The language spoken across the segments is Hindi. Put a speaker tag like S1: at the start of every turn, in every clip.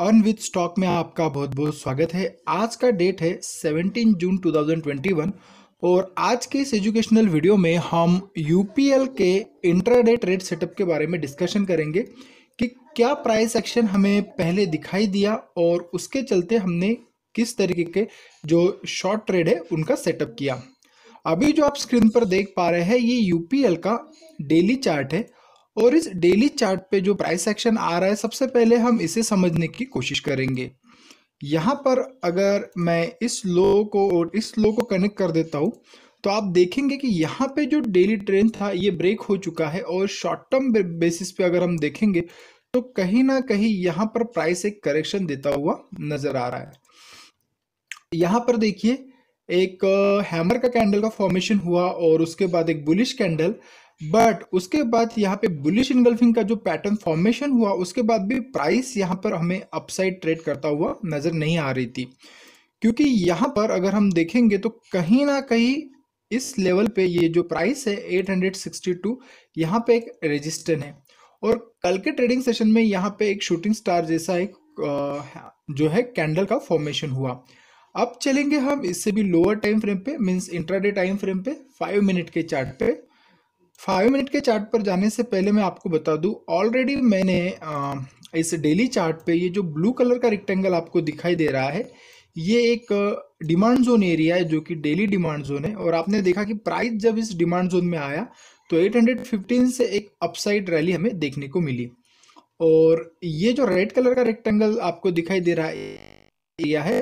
S1: अर्न विद स्टॉक में आपका बहुत बहुत स्वागत है आज का डेट है 17 जून 2021 और आज के इस एजुकेशनल वीडियो में हम यू के इंट्राडे ट्रेड सेटअप के बारे में डिस्कशन करेंगे कि क्या प्राइस एक्शन हमें पहले दिखाई दिया और उसके चलते हमने किस तरीके के जो शॉर्ट ट्रेड है उनका सेटअप किया अभी जो आप स्क्रीन पर देख पा रहे हैं ये यू का डेली चार्ट है और इस डेली चार्ट पे जो प्राइस एक्शन आ रहा है सबसे पहले हम इसे समझने की कोशिश करेंगे यहाँ पर अगर मैं इस लो को और इस लो को कनेक्ट कर देता हूँ तो आप देखेंगे कि यहाँ पे जो डेली ट्रेंड था ये ब्रेक हो चुका है और शॉर्ट टर्म बेसिस पे अगर हम देखेंगे तो कहीं ना कहीं यहाँ पर प्राइस एक करेक्शन देता हुआ नजर आ रहा है यहाँ पर देखिए एक हैमर का कैंडल का फॉर्मेशन हुआ और उसके बाद एक बुलिश कैंडल बट उसके बाद यहाँ पे बुलिश इनगल्फिंग का जो पैटर्न फॉर्मेशन हुआ उसके बाद भी प्राइस यहाँ पर हमें अपसाइड ट्रेड करता हुआ नज़र नहीं आ रही थी क्योंकि यहाँ पर अगर हम देखेंगे तो कहीं ना कहीं इस लेवल पे ये जो प्राइस है 862 यहाँ पे एक रेजिस्टेंट है और कल के ट्रेडिंग सेशन में यहाँ पे एक शूटिंग स्टार जैसा एक जो है कैंडल का फॉर्मेशन हुआ अब चलेंगे हम इससे भी लोअर टाइम फ्रेम पे मीन्स इंट्राडे टाइम फ्रेम पे फाइव मिनट के चार्ट पे फाइव मिनट के चार्ट पर जाने से पहले मैं आपको बता दूं ऑलरेडी मैंने इस डेली चार्ट पे ये जो ब्लू कलर का रेक्टेंगल आपको दिखाई दे रहा है ये एक डिमांड जोन एरिया है जो कि डेली डिमांड जोन है और आपने देखा कि प्राइस जब इस डिमांड जोन में आया तो 815 से एक अपसाइड रैली हमें देखने को मिली और ये जो रेड कलर का रेक्टेंगल आपको दिखाई दे रहा है एरिया है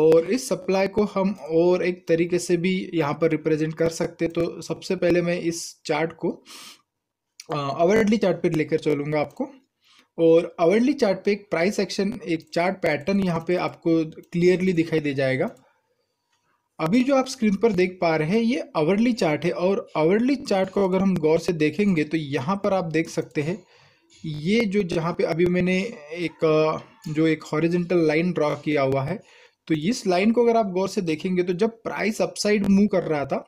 S1: और इस सप्लाई को हम और एक तरीके से भी यहाँ पर रिप्रेजेंट कर सकते तो सबसे पहले मैं इस चार्ट को अवर्डली चार्ट लेकर चलूँगा आपको और अवर्डली चार्ट पे एक प्राइस एक्शन एक चार्ट पैटर्न यहाँ पे आपको क्लियरली दिखाई दे जाएगा अभी जो आप स्क्रीन पर देख पा रहे हैं ये अवर्ली चार्ट है और अवर्ली चार्ट को अगर हम गौर से देखेंगे तो यहाँ पर आप देख सकते हैं ये जो जहाँ पे अभी मैंने एक जो एक हॉरिजेंटल लाइन ड्रॉ किया हुआ है तो इस लाइन को अगर आप गौर से देखेंगे तो जब प्राइस अपसाइड मूव कर रहा था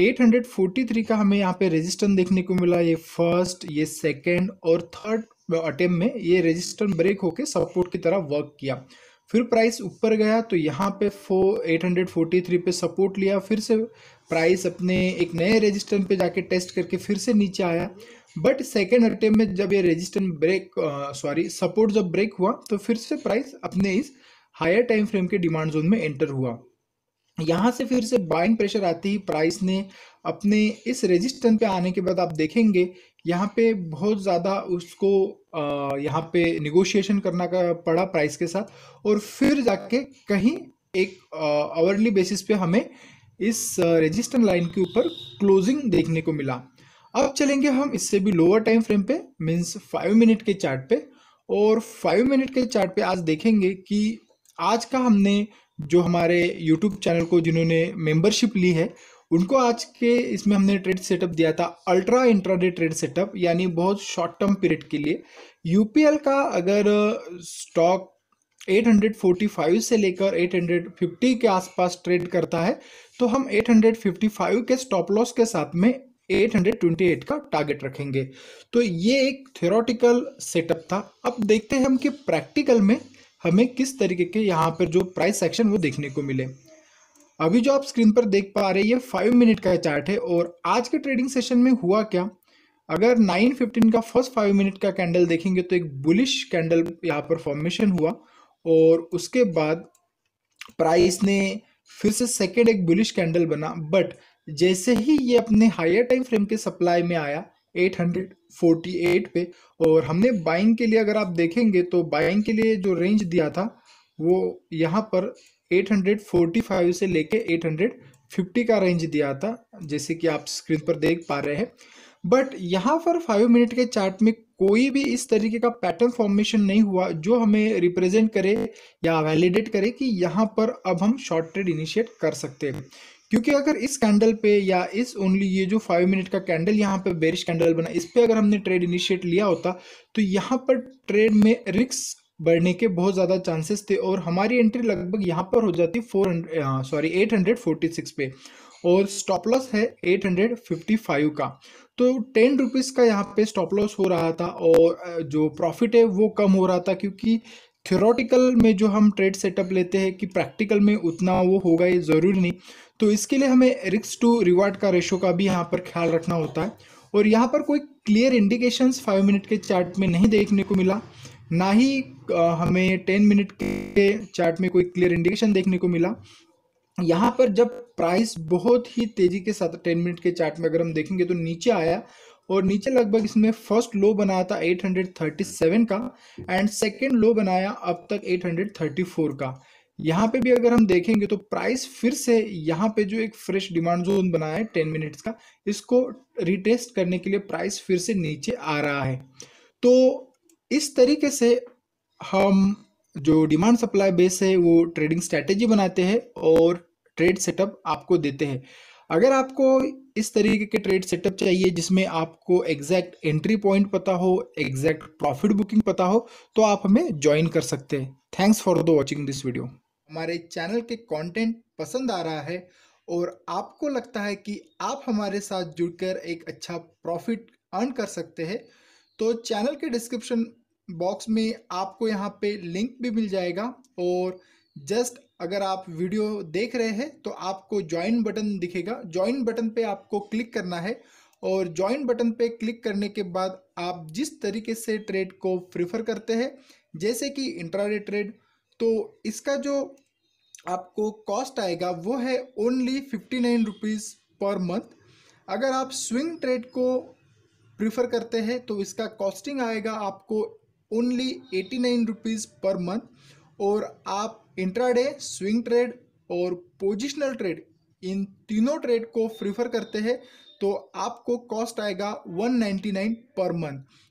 S1: 843 का हमें यहाँ पे रेजिस्टेंस देखने को मिला ये फर्स्ट ये सेकंड और थर्ड अटेम्प्ट में ये रेजिस्टेंस ब्रेक होके सपोर्ट की तरह वर्क किया फिर प्राइस ऊपर गया तो यहाँ पे four eight hundred forty three पे सपोर्ट लिया फिर से प्राइस अपने एक नए रेजिस्टेंस पे जाके टेस्ट करके फिर से नीचे आया बट सेकेंड अटेम्प में जब ये रेजिस्टेंस ब्रेक सॉरी सपोर्ट जब ब्रेक हुआ तो फिर से प्राइस अपने इस हायर टाइम फ्रेम के डिमांड जोन में एंटर हुआ यहाँ से फिर से बाइंग प्रेशर आते ही प्राइस ने अपने इस रेजिस्टेंस पे आने के बाद आप देखेंगे यहाँ पे बहुत ज़्यादा उसको यहाँ पे निगोशिएशन करना का पड़ा प्राइस के साथ और फिर जाके कहीं एक आवरली बेसिस पे हमें इस रेजिस्टेंस लाइन के ऊपर क्लोजिंग देखने को मिला अब चलेंगे हम इससे भी लोअर टाइम फ्रेम पे मीन्स फाइव मिनट के चार्ट पे और फाइव मिनट के चार्ट पे आज देखेंगे कि आज का हमने जो हमारे यूट्यूब चैनल को जिन्होंने मेंबरशिप ली है उनको आज के इसमें हमने ट्रेड सेटअप दिया था अल्ट्रा इंट्राडे ट्रेड सेटअप यानी बहुत शॉर्ट टर्म पीरियड के लिए यूपीएल का अगर स्टॉक uh, 845 से लेकर 850 के आसपास ट्रेड करता है तो हम 855 के स्टॉप लॉस के साथ में 828 का टारगेट रखेंगे तो ये एक थ्योरेटिकल सेटअप था अब देखते हैं हम कि प्रैक्टिकल में हमें किस तरीके के यहाँ पर जो प्राइस सेक्शन वो देखने को मिले अभी जो आप स्क्रीन पर देख पा रहे हैं ये फाइव मिनट का चार्ट है और आज के ट्रेडिंग सेशन में हुआ क्या अगर 915 का फर्स्ट फाइव मिनट का कैंडल देखेंगे तो एक बुलिश कैंडल यहाँ पर फॉर्मेशन हुआ और उसके बाद प्राइस ने फिर से सेकेंड एक बुलिश कैंडल बना बट जैसे ही ये अपने हायर टाइम फ्रेम के सप्लाई में आया 848 पे और हमने बाइंग के लिए अगर आप देखेंगे तो बाइंग के लिए जो रेंज दिया था वो यहाँ पर 845 से लेके 850 का रेंज दिया था जैसे कि आप स्क्रीन पर देख पा रहे हैं बट यहाँ पर फाइव मिनट के चार्ट में कोई भी इस तरीके का पैटर्न फॉर्मेशन नहीं हुआ जो हमें रिप्रेजेंट करे या वैलिडेट करे कि यहाँ पर अब हम शॉर्ट ट्रेड इनिशिएट कर सकते हैं क्योंकि अगर इस कैंडल पे या इस ओनली ये जो फाइव मिनट का कैंडल यहाँ पे बेरिश कैंडल बना इस पर अगर हमने ट्रेड इनिशिएट लिया होता तो यहाँ पर ट्रेड में रिक्स बढ़ने के बहुत ज़्यादा चांसेस थे और हमारी एंट्री लगभग यहाँ पर हो जाती four sorry eight hundred forty six पे और स्टॉप लॉस है एट हंड्रेड फिफ्टी फाइव का तो टेन रुपीज़ का यहाँ पे स्टॉप लॉस हो रहा था और जो प्रॉफिट है वो कम हो रहा था क्योंकि थियोरटिकल में जो हम ट्रेड सेटअप लेते हैं कि प्रैक्टिकल में उतना वो होगा ये ज़रूरी नहीं तो इसके लिए हमें रिक्स टू रिवार्ड का रेशो का भी यहाँ पर ख्याल रखना होता है और यहाँ पर कोई क्लियर इंडिकेशंस फाइव मिनट के चार्ट में नहीं देखने को मिला ना ही हमें टेन मिनट के चार्ट में कोई क्लियर इंडिकेशन देखने को मिला यहाँ पर जब प्राइस बहुत ही तेज़ी के साथ टेन मिनट के चार्ट में अगर हम देखेंगे तो नीचे आया और नीचे लगभग इसमें फर्स्ट लो बनाया था 837 का एंड सेकंड लो बनाया अब तक 834 का यहाँ पे भी अगर हम देखेंगे तो प्राइस फिर से यहाँ पे जो एक फ्रेश डिमांड जोन बना है टेन मिनट्स का इसको रिटेस्ट करने के लिए प्राइस फिर से नीचे आ रहा है तो इस तरीके से हम जो डिमांड सप्लाई बेस है वो ट्रेडिंग स्ट्रेटेजी बनाते हैं और ट्रेड सेटअप आपको देते हैं अगर आपको इस तरीके के ट्रेड सेटअप चाहिए जिसमें आपको एग्जैक्ट एंट्री पॉइंट पता हो एग्जैक्ट प्रॉफिट बुकिंग पता हो तो आप हमें ज्वाइन कर सकते हैं thanks for the watching this video हमारे चैनल के कंटेंट पसंद आ रहा है और आपको लगता है कि आप हमारे साथ जुड़कर एक अच्छा प्रॉफिट अर्न कर सकते हैं तो चैनल के डिस्क्रिप्शन बॉक्स में आपको यहाँ पे लिंक भी मिल जाएगा और जस्ट अगर आप वीडियो देख रहे हैं तो आपको ज्वाइन बटन दिखेगा ज्वाइन बटन पे आपको क्लिक करना है और ज्वाइन बटन पे क्लिक करने के बाद आप जिस तरीके से ट्रेड को प्रिफर करते हैं जैसे कि इंट्राडे ट्रेड तो इसका जो आपको कॉस्ट आएगा वो है only fifty nine rupees per month अगर आप स्विंग ट्रेड को प्रीफर करते हैं तो इसका कॉस्टिंग आएगा आपको only eighty nine rupees per month और आप इंट्राडे स्विंग ट्रेड और पोजिशनल ट्रेड इन तीनों ट्रेड को प्रीफर करते हैं तो आपको कॉस्ट आएगा one ninety nine per month